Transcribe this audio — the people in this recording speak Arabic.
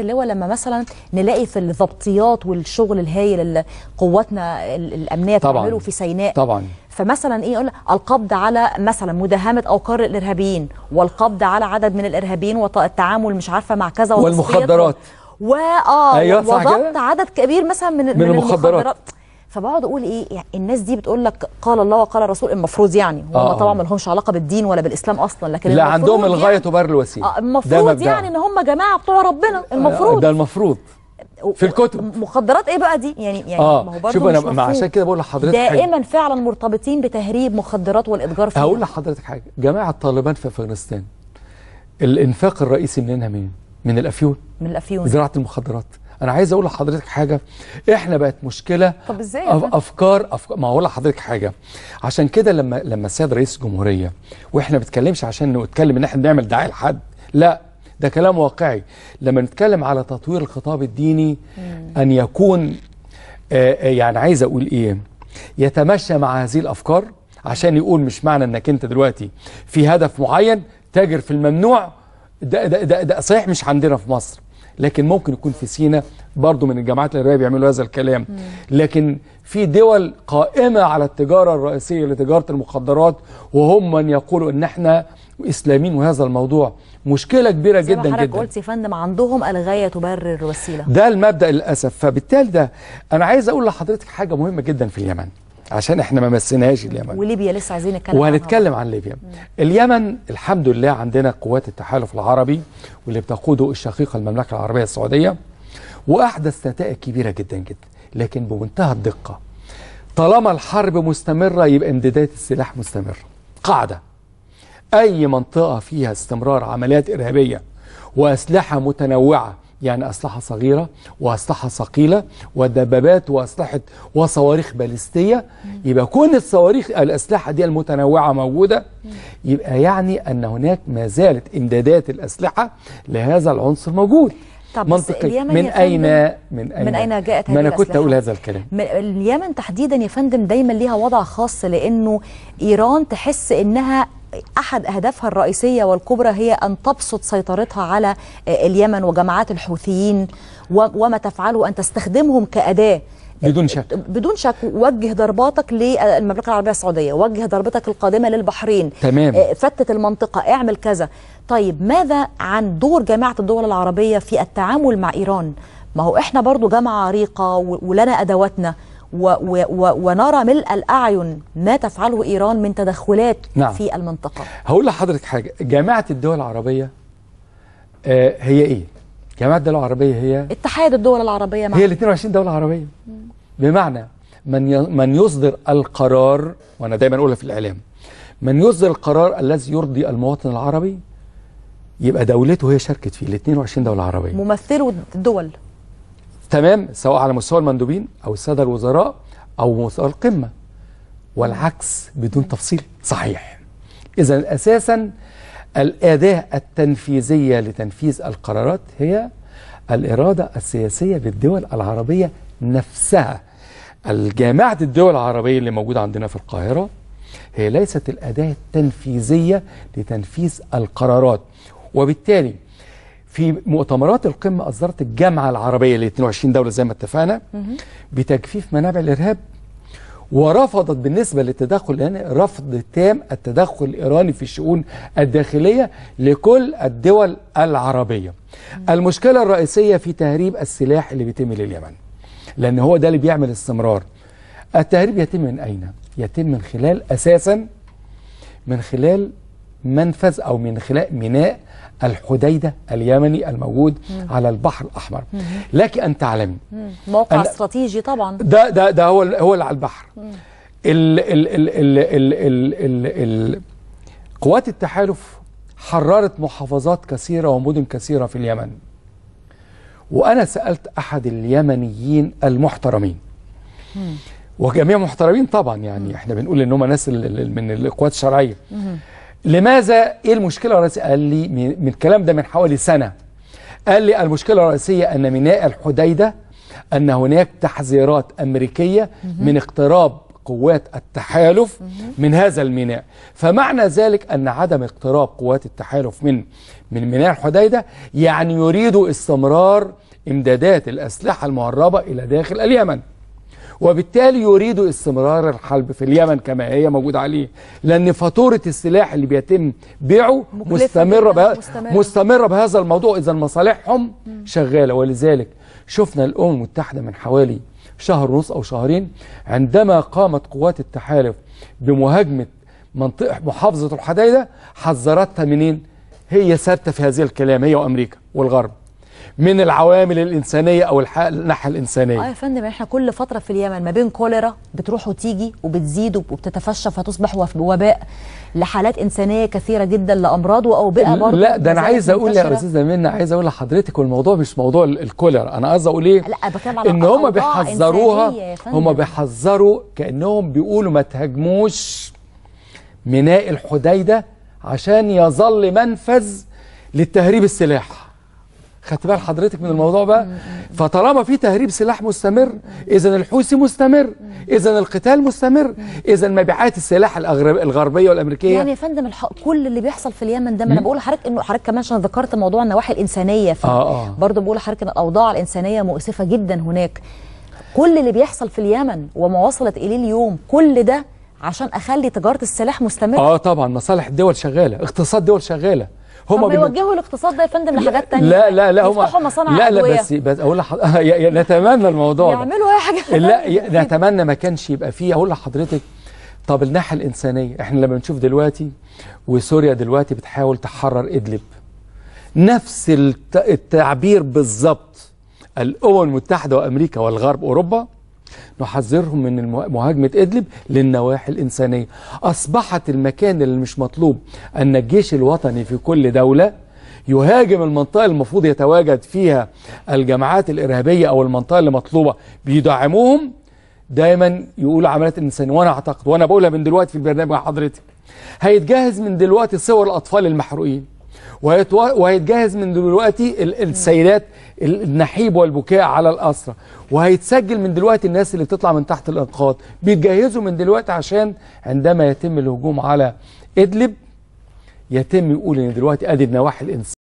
اللي هو لما مثلا نلاقي في الضبطيات والشغل الهائل اللي قواتنا الامنيه بتعمله في سيناء طبعا فمثلا ايه يقول القبض على مثلا مداهمه اوقار الارهابيين والقبض على عدد من الارهابيين والتعامل مش عارفه مع كذا والمخدرات و اه أيوة وضبط عدد كبير مثلا من, من, من المخدرات, المخدرات. فبقعد اقول ايه يعني الناس دي بتقول لك قال الله وقال الرسول المفروض يعني هم آه طبعا ما لهمش علاقه بالدين ولا بالاسلام اصلا لكن لا عندهم يعني الغايه يعني تبرر الوسيله آه المفروض يعني ان هم جماعه بتوع ربنا آه، المفروض ده المفروض في الكتب مخدرات ايه بقى دي يعني يعني آه ما هو برضه شوف انا عشان كده بقول لحضرتك دائما حاجة. فعلا مرتبطين بتهريب مخدرات والاتجار فيها هقول لحضرتك حاجه جماعه طالبان في افغانستان الانفاق الرئيسي منها مين من الافيون من الافيون زراعه المخدرات انا عايز اقول لحضرتك حاجه احنا بقت مشكله طب ازاي افكار افكار ما اقول لحضرتك حاجه عشان كده لما لما السيد رئيس الجمهوريه واحنا بنتكلمش عشان نتكلم ان احنا بنعمل دعايه لحد لا ده كلام واقعي لما نتكلم على تطوير الخطاب الديني مم. ان يكون آه يعني عايز اقول ايه يتمشى مع هذه الافكار عشان يقول مش معنى انك انت دلوقتي في هدف معين تاجر في الممنوع ده ده ده, ده صحيح مش عندنا في مصر لكن ممكن يكون في سينا برضو من الجامعات القرايه بيعملوا هذا الكلام لكن في دول قائمه على التجاره الرئيسيه لتجاره المخدرات وهم من يقولوا ان احنا اسلاميين وهذا الموضوع مشكله كبيره زي جدا جدا قلت يا فندم عندهم الغايه تبرر الوسيله ده المبدا للاسف فبالتالي ده انا عايز اقول لحضرتك حاجه مهمه جدا في اليمن عشان احنا ما مسيناهاش اليمن وليبيا لسه عايزين نتكلم وهنتكلم عن ليبيا مم. اليمن الحمد لله عندنا قوات التحالف العربي واللي بتقوده الشقيقه المملكه العربيه السعوديه واحدث نتائج كبيره جدا جدا لكن بمنتهى الدقه طالما الحرب مستمره يبقى امدادات السلاح مستمره قاعده اي منطقه فيها استمرار عمليات ارهابيه واسلحه متنوعه يعني أسلحة صغيرة وأسلحة ثقيلة ودبابات وأسلحة وصواريخ باليستية يبقى كون الصواريخ الأسلحة دي المتنوعة موجودة يبقى يعني أن هناك ما زالت إمدادات الأسلحة لهذا العنصر موجود طب منطقي من أين من أين من أين جاءت هذه ما أنا كنت أقول هذا الكلام اليمن تحديدا يا فندم دايما ليها وضع خاص لأنه إيران تحس إنها أحد أهدافها الرئيسية والكبرى هي أن تبسط سيطرتها على آه، اليمن وجماعات الحوثيين وما تفعله أن تستخدمهم كأداة بدون شك بدون شك وجه ضرباتك للمملكه العربيه السعوديه وجه ضربتك القادمه للبحرين تمام آه، فتت المنطقه اعمل كذا طيب ماذا عن دور جامعه الدول العربيه في التعامل مع ايران ما هو احنا برضو جامعه عريقه ولنا ادواتنا و و و ونرى ملء الأعين ما تفعله إيران من تدخلات نعم. في المنطقة هقول لحضرتك حاجة جامعة الدول العربية آه هي إيه؟ جامعة الدول العربية هي اتحاد الدول العربية معنا. هي ال 22 دولة عربية مم. بمعنى من من يصدر القرار وأنا دايما أقولها في الإعلام من يصدر القرار الذي يرضي المواطن العربي يبقى دولته هي شاركت فيه ال 22 دولة عربية ممثلو الدول تمام سواء على مستوى المندوبين أو السادة الوزراء أو مستوى القمة والعكس بدون تفصيل صحيح إذا أساسا الأداة التنفيذية لتنفيذ القرارات هي الإرادة السياسية بالدول العربية نفسها الجامعة الدول العربية اللي موجودة عندنا في القاهرة هي ليست الأداة التنفيذية لتنفيذ القرارات وبالتالي في مؤتمرات القمة أصدرت الجامعة العربية ل 22 دولة زي ما اتفقنا بتجفيف منابع الإرهاب ورفضت بالنسبة للتدخل الإيراني يعني رفض تام التدخل الإيراني في الشؤون الداخلية لكل الدول العربية المشكلة الرئيسية في تهريب السلاح اللي بيتم لليمن لأن هو ده اللي بيعمل استمرار التهريب يتم من أين؟ يتم من خلال أساسا من خلال منفذ أو من خلال ميناء الحديدة اليمني الموجود مم. على البحر الأحمر مم. لك أن تعلمي موقع استراتيجي طبعا ده, ده, ده هو, هو اللي على البحر ال ال ال ال ال ال ال ال قوات التحالف حررت محافظات كثيرة ومدن كثيرة في اليمن وأنا سألت أحد اليمنيين المحترمين مم. وجميع محترمين طبعا يعني احنا بنقول ان هم ناس من القوات الشرعيه لماذا ايه المشكله الرئيسيه قال لي من الكلام ده من حوالي سنه قال لي المشكله الرئيسيه ان ميناء الحديده ان هناك تحذيرات امريكيه من اقتراب قوات التحالف من هذا الميناء فمعنى ذلك أن عدم اقتراب قوات التحالف من من ميناء الحديدة يعني يريد استمرار إمدادات الأسلحة المهربة إلى داخل اليمن وبالتالي يريدوا استمرار الحرب في اليمن كما هي موجودة عليه لأن فاتورة السلاح اللي بيتم بيعه مستمرة, بها مستمرة. مستمرة بهذا الموضوع إذا مصالحهم شغالة ولذلك شفنا الأمم المتحدة من حوالي شهر ونص أو شهرين عندما قامت قوات التحالف بمهاجمة منطقة محافظة الحديدة حذرتها منين هي ثابتة في هذه الكلام هي وأمريكا والغرب من العوامل الانسانيه او الناحيه الانسانيه اه يا فندم احنا كل فتره في اليمن ما بين كوليرا بتروح وتيجي وبتزيد وبتتفشى فتصبح وباء لحالات انسانيه كثيره جدا لامراض واوبئه برضه لا ده انا عايز اقول يا استاذه منى عايز اقول لحضرتك والموضوع مش موضوع الكوليرا انا عايز اقول ايه لا بتكلم على ان هم بيحذروها هم بيحذروا كانهم بيقولوا ما تهاجموش ميناء الحديده عشان يظل منفذ للتهريب السلاح خدت بال حضرتك من الموضوع بقى فطالما في تهريب سلاح مستمر اذا الحوثي مستمر اذا القتال مستمر اذا مبيعات السلاح الغربيه والامريكيه يعني يا فندم كل اللي بيحصل في اليمن ده ما انا بقول لحضرتك انه حضرتك كمان عشان ذكرت موضوع النواحي الانسانيه ف آه آه. برضه بقول لحضرتك ان الاوضاع الانسانيه مؤسفه جدا هناك كل اللي بيحصل في اليمن وما وصلت اليه اليوم كل ده عشان اخلي تجاره السلاح مستمره اه طبعا مصالح الدول شغاله اقتصاد دول شغاله هم بيوجهوا الاقتصاد ده يا فندم لحاجات ثانيه لا لا لا هم يفتحوا مصانع لا لا بس بس اقول لحضرتك نتمنى الموضوع ده يعملوا اي حاجه لا نتمنى ما كانش يبقى فيه اقول لحضرتك طب الناحيه الانسانيه احنا لما نشوف دلوقتي وسوريا دلوقتي بتحاول تحرر ادلب نفس التعبير بالظبط الامم المتحده وامريكا والغرب اوروبا نحذرهم من مهاجمة إدلب للنواحي الإنسانية أصبحت المكان اللي مش مطلوب أن الجيش الوطني في كل دولة يهاجم المنطقة المفروض يتواجد فيها الجماعات الإرهابية أو المنطقة اللي مطلوبة بيدعموهم دايما يقول عمليات الإنسانية وأنا أعتقد وأنا بقولها من دلوقتي في البرنامج مع حضرتك هيتجهز من دلوقتي صور الأطفال المحروقين وهيتجهز من دلوقتي السيدات النحيب والبكاء على الأسرة وهيتسجل من دلوقتي الناس اللي بتطلع من تحت الإنقاض بيتجهزوا من دلوقتي عشان عندما يتم الهجوم على إدلب يتم يقول إن دلوقتي أدي النواحي الإنسانية